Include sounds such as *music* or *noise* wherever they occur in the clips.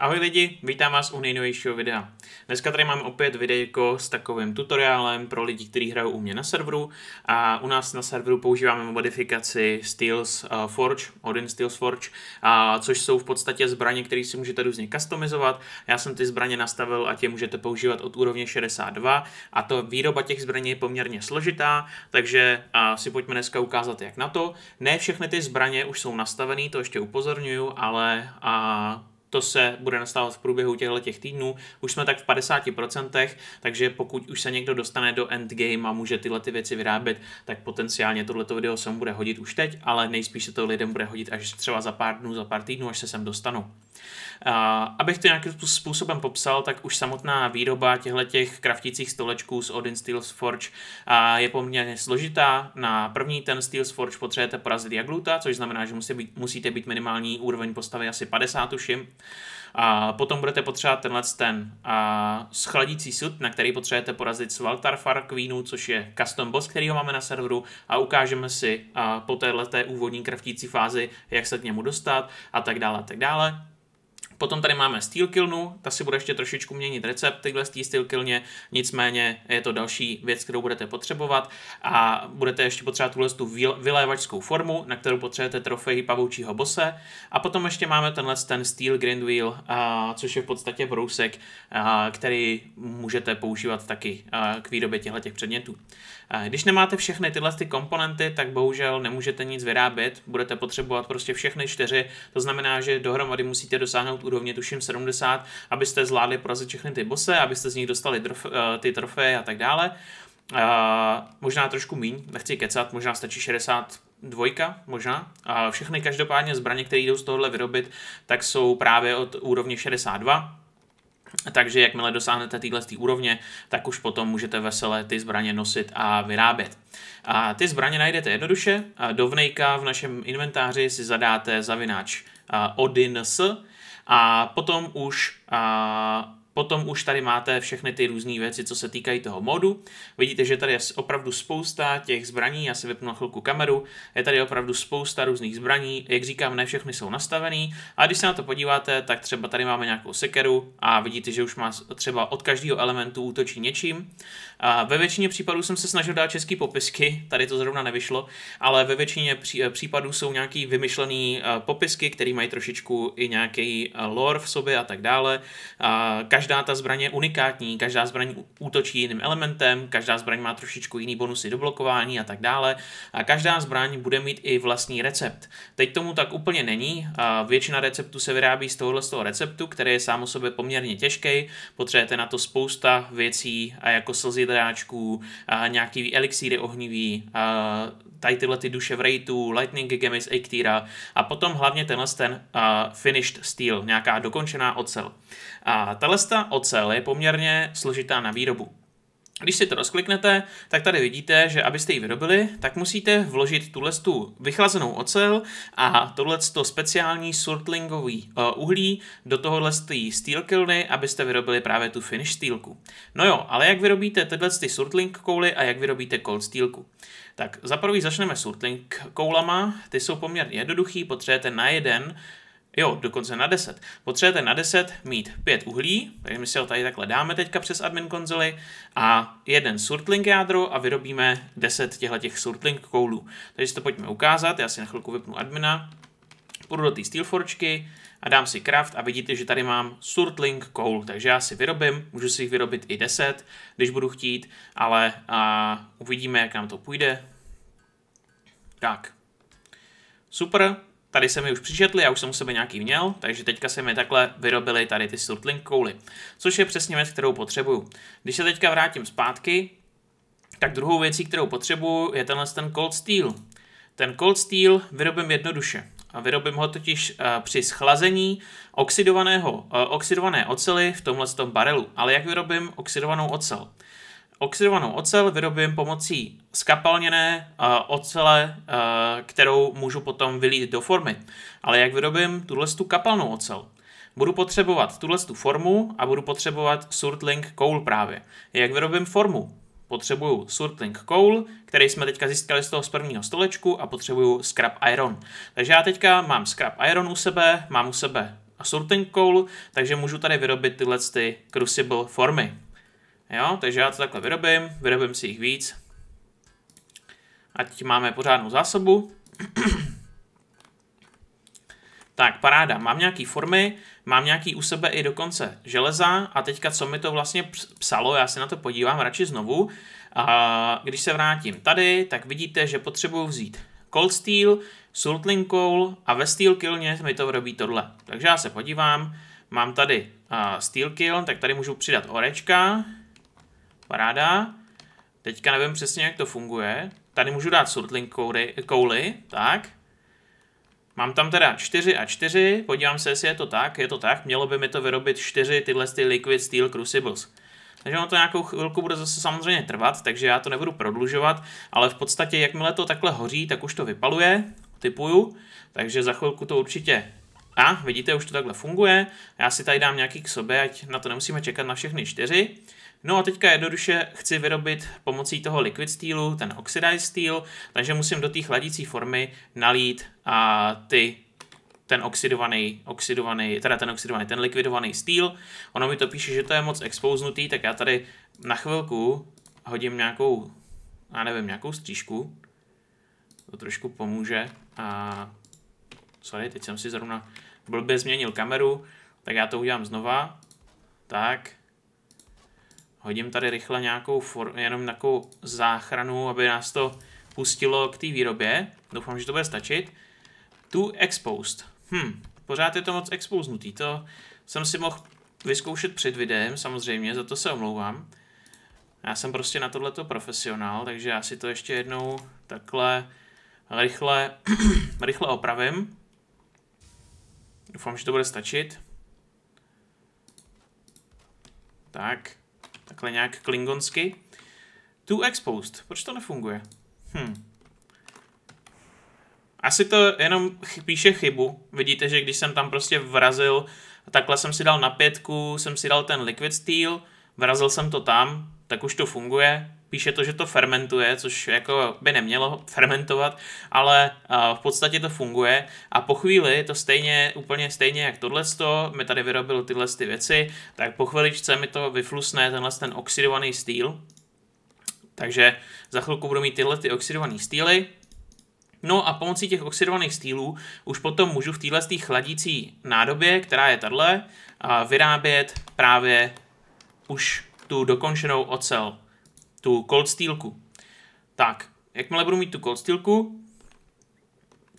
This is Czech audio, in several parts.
Ahoj lidi, vítám vás u nejnovějšího videa. Dneska tady mám opět videjko s takovým tutoriálem pro lidi, kteří hrajou u mě na serveru a u nás na serveru používáme modifikaci Steels eh, Forge, Odin Steels Forge, a což jsou v podstatě zbraně, které si můžete různě customizovat. Já jsem ty zbraně nastavil a tě můžete používat od úrovně 62 a to výroba těch zbraní je poměrně složitá, takže eh, si pojďme dneska ukázat, jak na to. Ne všechny ty zbraně už jsou nastavené, to ještě upozorňuju, ale a eh, to se bude nastávat v průběhu těchto těch týdnů. Už jsme tak v 50%, takže pokud už se někdo dostane do endgame a může tyhle ty věci vyrábět, tak potenciálně tohleto video se mu bude hodit už teď, ale nejspíš se to lidem bude hodit až třeba za pár dnů, za pár týdnů, až se sem dostanu. Abych to nějakým způsobem popsal, tak už samotná výroba těchto těch kraftících stolečků z Odin Steel's Forge je poměrně složitá. Na první ten Steel's Forge potřebujete porazit Jagluta, což znamená, že musí být, musíte být minimální úroveň postavy asi 50 tuším. A potom budete potřebovat tenhle ten a, schladící sud, na který potřebujete porazit Svaltar Farqueenu, což je custom boss, který ho máme na serveru a ukážeme si a, po této úvodní kraftící fázi, jak se k němu dostat a tak dále a tak dále. Potom tady máme Steelkilnu, ta si bude ještě trošičku měnit recept tyhle z Steel kilně. nicméně je to další věc, kterou budete potřebovat a budete ještě potřebovat tuhle tu vylévačskou formu, na kterou potřebujete trofej pavoučího bose a potom ještě máme tenhle ten Steel Grindwheel, uh, což je v podstatě brousek, který můžete používat taky k výrobě těchto předmětů. Když nemáte všechny tyhle ty komponenty, tak bohužel nemůžete nic vyrábět, budete potřebovat prostě všechny čtyři, to znamená, že dohromady musíte dosáhnout úrovně tuším 70, abyste zvládli porazit všechny ty bose, abyste z nich dostali trof, eh, ty trofeje a tak dále. A eh, možná trošku míň, nechci kecat, možná stačí 60 dvojka možná. A všechny každopádně zbraně, které jdou z tohohle vyrobit, tak jsou právě od úrovně 62. Takže jakmile dosáhnete téhle úrovně, tak už potom můžete veselé ty zbraně nosit a vyrábět. A ty zbraně najdete jednoduše. Dovnejka v našem inventáři si zadáte zavináč Odin s a potom už Potom už tady máte všechny ty různé věci, co se týkají toho modu. Vidíte, že tady je opravdu spousta těch zbraní, já si vypnu na chvilku kameru, je tady opravdu spousta různých zbraní, jak říkám, ne všechny jsou nastavený, a když se na to podíváte, tak třeba tady máme nějakou sekeru a vidíte, že už má třeba od každého elementu útočí něčím. A ve většině případů jsem se snažil dát český popisky, tady to zrovna nevyšlo, ale ve většině eh, případů jsou nějaký vymyšlený eh, popisky, které mají trošičku i nějaký eh, lore v sobě a tak dále. A každá ta zbraň je unikátní, každá zbraň útočí jiným elementem, každá zbraň má trošičku jiný bonusy do blokování a tak dále. A každá zbraň bude mít i vlastní recept. Teď tomu tak úplně není, a většina receptů se vyrábí z tohohle z toho receptu, který je sám o sobě poměrně těžký, potřebujete na to spousta věcí a jako slzy chytráčků, nějaký elixíry ohnivý, tady tyhle ty duše v rejtu, Lightning Gemis Eiktira a potom hlavně tenhle ten uh, finished steel, nějaká dokončená ocel. A tahle ocel je poměrně složitá na výrobu. Když si to rozkliknete, tak tady vidíte, že abyste ji vyrobili, tak musíte vložit tuhle tu vychlazenou ocel a tohle to speciální sortlingový eh, uhlí do tohohle steel kilny, abyste vyrobili právě tu finish steelku. No jo, ale jak vyrobíte tyhle ty sortling kouly a jak vyrobíte cold steelku? Tak za prvý začneme surtling koulama, ty jsou poměrně jednoduchý, potřebujete na jeden Jo, dokonce na 10. Potřebujete na 10 mít 5 uhlí, takže my si ho tady takhle dáme teďka přes admin konzoli a jeden surtlink jádro a vyrobíme 10 těchto těch surtlink koulů. Takže si to pojďme ukázat, já si na chvilku vypnu admina, půjdu do té steelforčky a dám si craft a vidíte, že tady mám surtlink koul, takže já si vyrobím, můžu si jich vyrobit i 10, když budu chtít, ale a, uvidíme, jak nám to půjde. Tak, super, Tady se mi už přičetli, já už jsem u sebe nějaký měl, takže teďka se mi takhle vyrobily tady ty surtling kouly, což je přesně věc, kterou potřebuju. Když se teďka vrátím zpátky, tak druhou věcí, kterou potřebuju, je tenhle ten Cold Steel. Ten Cold Steel vyrobím jednoduše. A vyrobím ho totiž uh, při schlazení oxidovaného, uh, oxidované ocely v tomhle tom barelu. Ale jak vyrobím oxidovanou ocel? Oxidovanou ocel vyrobím pomocí skapalněné uh, ocele, uh, kterou můžu potom vylít do formy. Ale jak vyrobím tuhle tu kapalnou ocel? Budu potřebovat tuhle tu formu a budu potřebovat Surtling Coal právě. Jak vyrobím formu? Potřebuju Surtling Coal, který jsme teďka získali z toho z prvního stolečku a potřebuju Scrap Iron. Takže já teďka mám Scrap Iron u sebe, mám u sebe Surtling Coal, takže můžu tady vyrobit tyhle ty Crucible formy. Jo, takže já to takhle vyrobím, vyrobím si jich víc. Ať máme pořádnou zásobu. *clears throat* tak, paráda, mám nějaký formy, mám nějaký u sebe i dokonce železa a teďka co mi to vlastně psalo, já se na to podívám radši znovu. A když se vrátím tady, tak vidíte, že potřebuji vzít Cold Steel, sultling Coal a ve Steel Killně mi to vyrobí tohle. Takže já se podívám, mám tady Steel kiln. tak tady můžu přidat orečka, Paráda. Teďka nevím přesně, jak to funguje. Tady můžu dát surtling kouly, kouli, tak. Mám tam teda 4 a 4, podívám se, jestli je to tak, je to tak, mělo by mi to vyrobit 4 tyhle ty Liquid Steel Crucibles. Takže ono to nějakou chvilku bude zase samozřejmě trvat, takže já to nebudu prodlužovat, ale v podstatě jakmile to takhle hoří, tak už to vypaluje, typuju, takže za chvilku to určitě a vidíte, už to takhle funguje. Já si tady dám nějaký k sobě, ať na to nemusíme čekat na všechny čtyři. No a teďka jednoduše chci vyrobit pomocí toho liquid steelu, ten oxidized steel, takže musím do té chladící formy nalít a ty ten oxidovaný, oxidovaný, teda ten oxidovaný, ten likvidovaný steel. Ono mi to píše, že to je moc expouznutý, tak já tady na chvilku hodím nějakou, já nevím, nějakou střížku. To trošku pomůže. A, sorry, teď jsem si zrovna blbě změnil kameru, tak já to udělám znova. Tak, Hodím tady rychle nějakou for, jenom nějakou záchranu, aby nás to pustilo k té výrobě. Doufám, že to bude stačit. Tu exposed. Hm, pořád je to moc exposednutý. To jsem si mohl vyzkoušet před videem, samozřejmě, za to se omlouvám. Já jsem prostě na tohleto profesionál, takže já si to ještě jednou takhle rychle, *clears throat* rychle opravím. Doufám, že to bude stačit. Tak takhle nějak klingonsky. Tu exposed. Proč to nefunguje? Hm. Asi to jenom píše chybu. Vidíte, že když jsem tam prostě vrazil, takhle jsem si dal na pětku, jsem si dal ten liquid steel, vrazil jsem to tam, tak už to funguje. Píše to, že to fermentuje, což jako by nemělo fermentovat, ale eh, v podstatě to funguje a po chvíli to stejně, úplně stejně jak tohle, mi tady vyrobil tyhle ty věci, tak po chviličce mi to vyflusne tenhle ten oxidovaný stýl. Takže za chvilku budu mít tyhle ty oxidovaný stýly, No a pomocí těch oxidovaných stýlů už potom můžu v téhle chladící nádobě, která je tato, eh, vyrábět právě už tu dokončenou ocel tu cold steelku. Tak, jakmile budu mít tu cold steelku,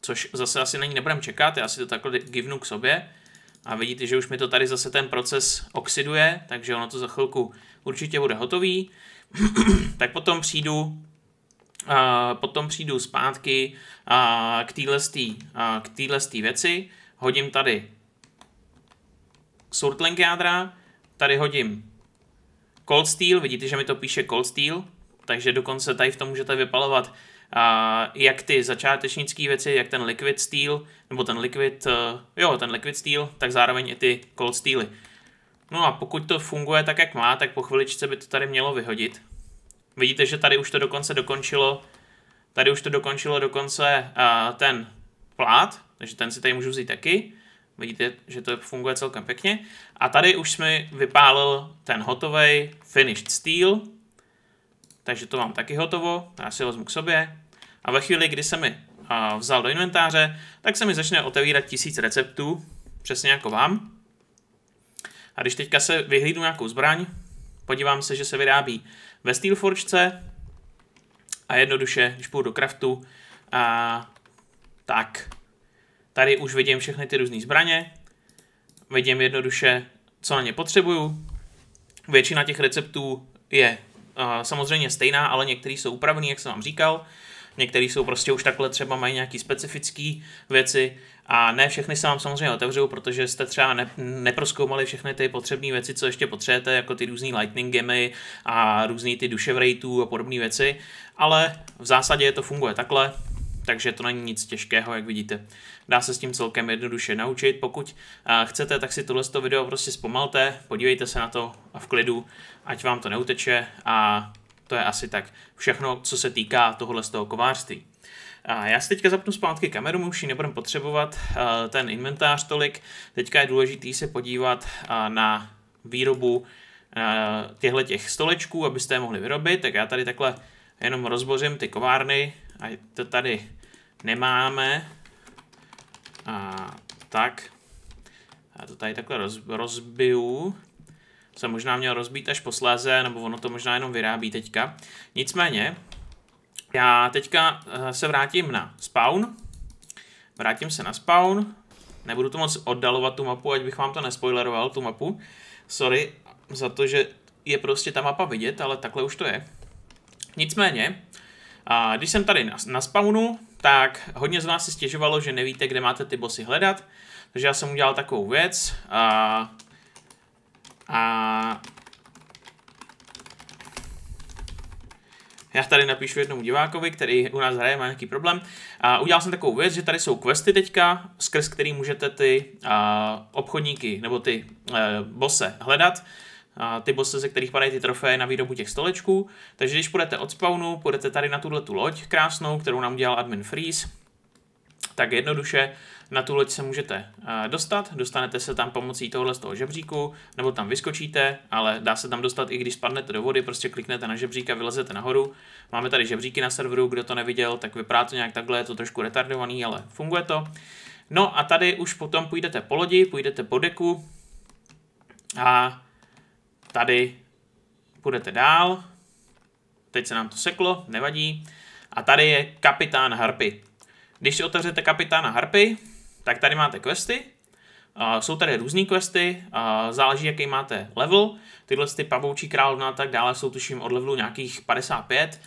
což zase asi na ní nebudem čekat, já si to takhle givnu k sobě, a vidíte, že už mi to tady zase ten proces oxiduje, takže ono to za chvilku určitě bude hotový. *clears throat* tak potom přijdu a potom přijdu zpátky a k téhle věci. Hodím tady surtling jádra, tady hodím Cold Steel, vidíte, že mi to píše Cold Steel, takže dokonce tady v tom můžete vypalovat a jak ty začátečnické věci, jak ten Liquid Steel, nebo ten Liquid, eh, jo, ten Liquid Steel, tak zároveň i ty Cold Steely. No a pokud to funguje tak, jak má, tak po chviličce by to tady mělo vyhodit. Vidíte, že tady už to dokonce dokončilo, tady už to dokončilo dokonce uh, ten plát, takže ten si tady můžu vzít taky. Vidíte, že to funguje celkem pěkně. A tady už jsme vypálil ten hotový finished steel, takže to mám taky hotovo, já si ho vezmu k sobě. A ve chvíli, kdy se mi vzal do inventáře, tak se mi začne otevírat tisíc receptů, přesně jako vám. A když teďka se vyhlídnu nějakou zbraň, podívám se, že se vyrábí ve Steelforgece a jednoduše, když půjdu do craftu, a, tak Tady už vidím všechny ty různé zbraně, vidím jednoduše, co na ně potřebuju. Většina těch receptů je uh, samozřejmě stejná, ale některé jsou upravený, jak jsem vám říkal. Některé jsou prostě už takhle, třeba mají nějaké specifické věci a ne všechny se vám samozřejmě otevřou, protože jste třeba ne, neproskoumali všechny ty potřebné věci, co ještě potřebujete, jako ty různé lightning gemy a různé ty duše a podobné věci, ale v zásadě to funguje takhle takže to není nic těžkého, jak vidíte. Dá se s tím celkem jednoduše naučit. Pokud eh, chcete, tak si tohle video prostě zpomalte, podívejte se na to a v klidu, ať vám to neuteče a to je asi tak všechno, co se týká tohle z toho kovářství. A já si teďka zapnu zpátky kameru, už ji nebudeme potřebovat, eh, ten inventář tolik. Teďka je důležité se podívat eh, na výrobu těchto stolečků, abyste je mohli vyrobit, tak já tady takhle jenom rozbořím ty kovárny a to tady nemáme. A tak. A to tady takhle roz, rozbiju. Se možná měl rozbít až posléze, nebo ono to možná jenom vyrábí teďka. Nicméně, já teďka eh, se vrátím na spawn. Vrátím se na spawn. Nebudu to moc oddalovat tu mapu, ať bych vám to nespoileroval, tu mapu. Sorry za to, že je prostě ta mapa vidět, ale takhle už to je. Nicméně, a když jsem tady na, na spawnu, tak hodně z vás si stěžovalo, že nevíte, kde máte ty bossy hledat. Takže já jsem udělal takovou věc. A, a Já tady napíšu jednomu divákovi, který u nás hraje, má nějaký problém. A udělal jsem takovou věc, že tady jsou questy teďka, skrz který můžete ty a, obchodníky nebo ty a, e, bose hledat ty bossy, ze kterých padají ty trofeje na výrobu těch stolečků. Takže když půjdete od spawnu, půjdete tady na tuhle tu loď krásnou, kterou nám dělal admin Freeze, tak jednoduše na tu loď se můžete eh, dostat, dostanete se tam pomocí tohohle z toho žebříku, nebo tam vyskočíte, ale dá se tam dostat i když spadnete do vody, prostě kliknete na žebřík a vylezete nahoru. Máme tady žebříky na serveru, kdo to neviděl, tak vypadá to nějak takhle, je to trošku retardovaný, ale funguje to. No a tady už potom půjdete po lodi, půjdete po deku a tady půjdete dál. Teď se nám to seklo, nevadí. A tady je kapitán harpy. Když si otevřete kapitána harpy, tak tady máte questy. jsou tady různé questy, záleží jaký máte level. Tyhle ty pavoučí královna a tak dále jsou tuším od levelu nějakých 55,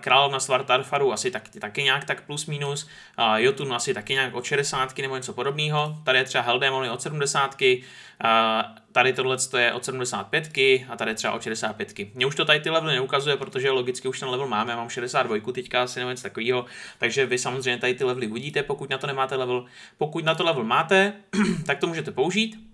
královna Svartarfaru asi tak, taky nějak tak plus minus, uh, Jotun asi taky nějak od 60 nebo něco podobného, tady je třeba Heldemony od 70, uh, tady tohle je od 75 a tady třeba od 65. Mně už to tady ty levely neukazuje, protože logicky už ten level máme, já mám 62 teďka asi nebo něco takového, takže vy samozřejmě tady ty levely vidíte, pokud na to nemáte level. Pokud na to level máte, *clears throat* tak to můžete použít,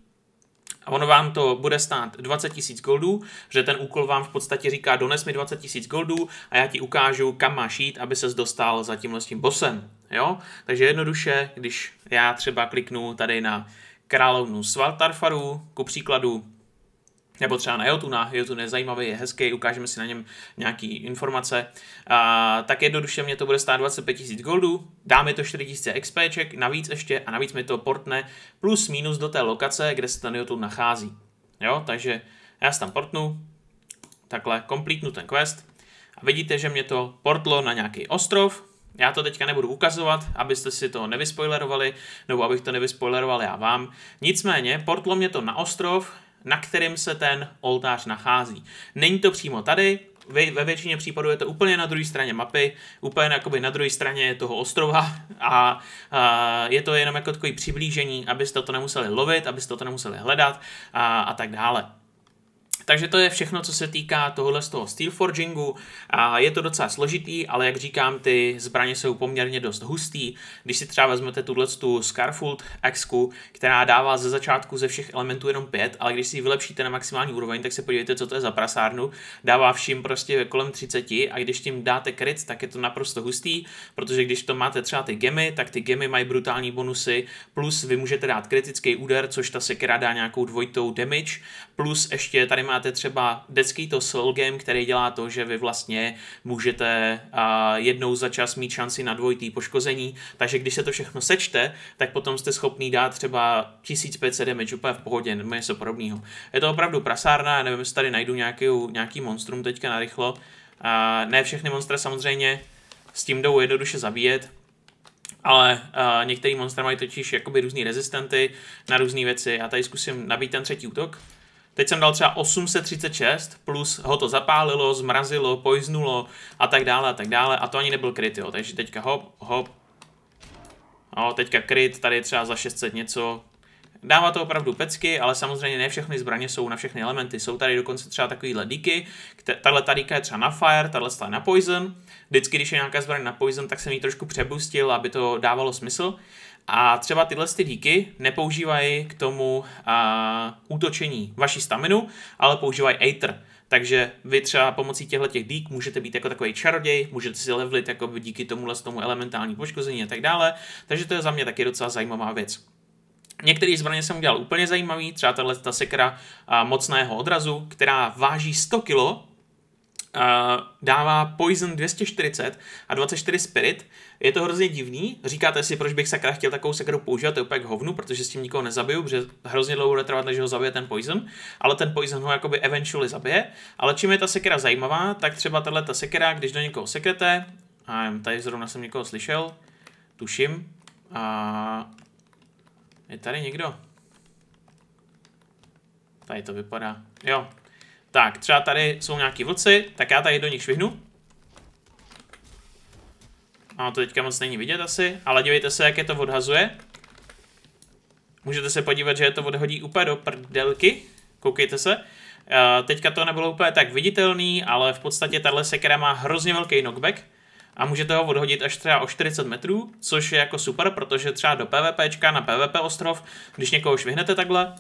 a ono vám to bude stát 20 000 goldů, že ten úkol vám v podstatě říká dones mi 20 000 goldů a já ti ukážu, kam máš jít, aby ses dostal za tímhle s tím bosem. Jo? Takže jednoduše, když já třeba kliknu tady na královnu Svaltarfaru, ku příkladu nebo třeba na Jotu, na Jotu nezajímavý, je hezký, ukážeme si na něm nějaký informace, a, tak jednoduše mě to bude stát 25 000 goldů, dá mi to 4 000 XPček, navíc ještě a navíc mi to portne plus minus do té lokace, kde se ten Jotu nachází. Jo, takže já se tam portnu, takhle komplítnu ten quest a vidíte, že mě to portlo na nějaký ostrov, já to teďka nebudu ukazovat, abyste si to nevyspoilerovali, nebo abych to nevyspoileroval já vám. Nicméně, portlo mě to na ostrov, na kterým se ten oltář nachází. Není to přímo tady, ve většině případů je to úplně na druhé straně mapy, úplně jakoby na druhé straně toho ostrova *laughs* a, a je to jenom jako takové přiblížení, abyste to nemuseli lovit, abyste to nemuseli hledat a, a tak dále. Takže to je všechno, co se týká tohle z toho forgingu. A je to docela složitý, ale jak říkám, ty zbraně jsou poměrně dost hustý. Když si třeba vezmete tuhle tu Scarfold X, která dává ze začátku ze všech elementů jenom 5, ale když si ji vylepšíte na maximální úroveň, tak se podívejte, co to je za prasárnu. Dává vším prostě kolem 30 a když tím dáte kryt, tak je to naprosto hustý, protože když to máte třeba ty gemy, tak ty gemy mají brutální bonusy, plus vy můžete dát kritický úder, což ta sekera dá nějakou dvojitou damage, plus ještě tady má znáte třeba decký to soul game, který dělá to, že vy vlastně můžete jednou za čas mít šanci na dvojitý poškození, takže když se to všechno sečte, tak potom jste schopný dát třeba 1500 damage úplně v pohodě, nebo něco podobného. Je to opravdu prasárna, já nevím, jestli tady najdu nějaký, nějaký monstrum teďka narychlo. A, ne všechny monstra samozřejmě s tím jdou jednoduše zabíjet, ale uh, některý monstra mají totiž jakoby různý rezistenty na různé věci. Já tady zkusím nabít ten třetí útok. Teď jsem dal třeba 836, plus ho to zapálilo, zmrazilo, pojznulo a tak dále a tak dále. A to ani nebyl kryt, jo. Takže teďka hop, hop. No, teďka kryt, tady je třeba za 600 něco. Dává to opravdu pecky, ale samozřejmě ne všechny zbraně jsou na všechny elementy. Jsou tady dokonce třeba takovýhle díky. Tahle ta díka je třeba na fire, tahle je na poison. Vždycky, když je nějaká zbraň na poison, tak jsem ji trošku přebustil, aby to dávalo smysl. A třeba tyhle ty díky nepoužívají k tomu a, útočení vaší staminu, ale používají Aether. Takže vy třeba pomocí těchto těch dík můžete být jako takový čaroděj, můžete si levlit jako díky tomuhle tomu elementální poškození a tak dále. Takže to je za mě taky docela zajímavá věc. Některé zbraně jsem udělal úplně zajímavý, třeba tahle ta sekra a, mocného odrazu, která váží 100 kg, dává Poison 240 a 24 Spirit. Je to hrozně divný. Říkáte si, proč bych sakra chtěl takovou sakru používat, to je úplně hovnu, protože s tím nikoho nezabiju, protože hrozně dlouho bude trvat, než ho zabije ten Poison, ale ten Poison ho jakoby eventually zabije. Ale čím je ta sekera zajímavá, tak třeba tahle ta sekera, když do někoho sekrete, a tady zrovna jsem někoho slyšel, tuším, a je tady někdo? Tady to vypadá. Jo, tak, třeba tady jsou nějaký vlci, tak já tady do nich švihnu. A to teďka moc není vidět asi, ale dívejte se, jak je to odhazuje. Můžete se podívat, že je to odhodí úplně do prdelky. Koukejte se. Eh, teďka to nebylo úplně tak viditelný, ale v podstatě tahle sekera má hrozně velký knockback a můžete ho odhodit až třeba o 40 metrů, což je jako super, protože třeba do PvPčka na PvP ostrov, když někoho švihnete takhle,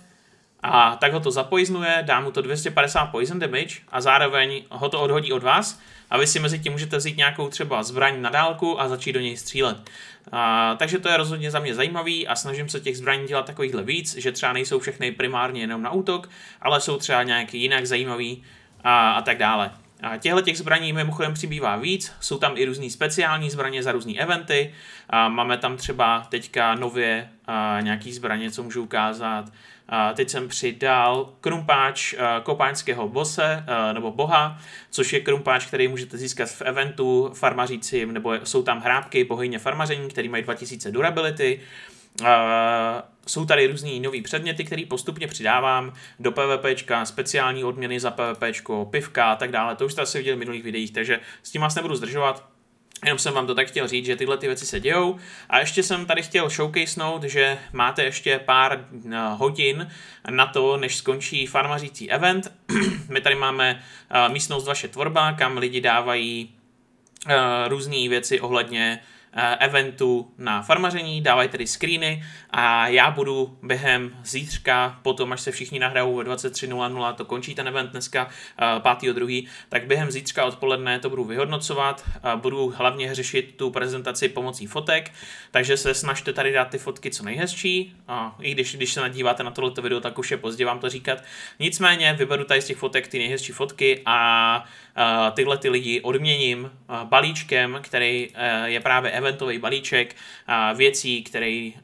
a tak ho to zapoiznuje, dá mu to 250 poison damage a zároveň ho to odhodí od vás a vy si mezi tím můžete vzít nějakou třeba zbraň na dálku a začít do něj střílet. A, takže to je rozhodně za mě zajímavý a snažím se těch zbraní dělat takovýchhle víc, že třeba nejsou všechny primárně jenom na útok, ale jsou třeba nějaký jinak zajímavý a, a tak dále. A těchto těch zbraní mimochodem přibývá víc, jsou tam i různé speciální zbraně za různé eventy, a máme tam třeba teďka nově a nějaký zbraně, co můžu ukázat, Teď jsem přidal krumpáč eh, kopáňského bose eh, nebo boha, což je krumpáč, který můžete získat v eventu farmařícím, nebo jsou tam hrábky bohyně farmaření, které mají 2000 durability. Eh, jsou tady různý nový předměty, které postupně přidávám do PvP, speciální odměny za PvP, pivka a tak dále. To už jste asi viděli v minulých videích, takže s tím vás nebudu zdržovat. Jenom jsem vám to tak chtěl říct, že tyhle ty věci se dějou. A ještě jsem tady chtěl showcasenout, že máte ještě pár eh, hodin na to, než skončí farmařící event. *clears throat* My tady máme eh, místnost vaše tvorba, kam lidi dávají eh, různé věci ohledně Eh, eventu na farmaření, dávají tedy screeny a já budu během zítřka, potom až se všichni nahrajou ve 23.00, to končí ten event dneska 5.2., eh, tak během zítřka odpoledne to budu vyhodnocovat, budu hlavně řešit tu prezentaci pomocí fotek, takže se snažte tady dát ty fotky co nejhezčí, i když, když se nadíváte na tohleto video, tak už je pozdě vám to říkat. Nicméně vyberu tady z těch fotek ty nejhezčí fotky a tyhle ty lidi odměním balíčkem, který e, je právě eventový balíček věcí, který,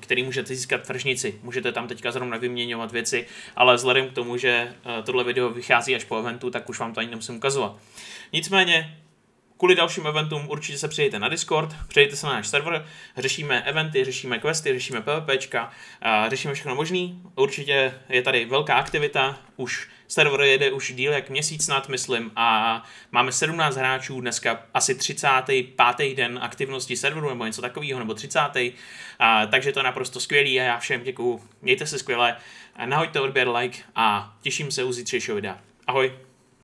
který můžete získat v tržnici. Můžete tam teďka zrovna vyměňovat věci, ale vzhledem k tomu, že e, tohle video vychází až po eventu, tak už vám to ani nemusím ukazovat. Nicméně Kvůli dalším eventům určitě se přijďte na Discord, přijďte se na náš server, řešíme eventy, řešíme questy, řešíme PvPčka, řešíme všechno možný. Určitě je tady velká aktivita, už server jede už díl jak měsíc snad, myslím, a máme 17 hráčů, dneska asi 35. den aktivnosti serveru nebo něco takového, nebo 30. A, takže to je naprosto skvělý a já všem děkuju. Mějte se skvěle, nahoďte odběr, like a těším se u zítřejšího videa. Ahoj!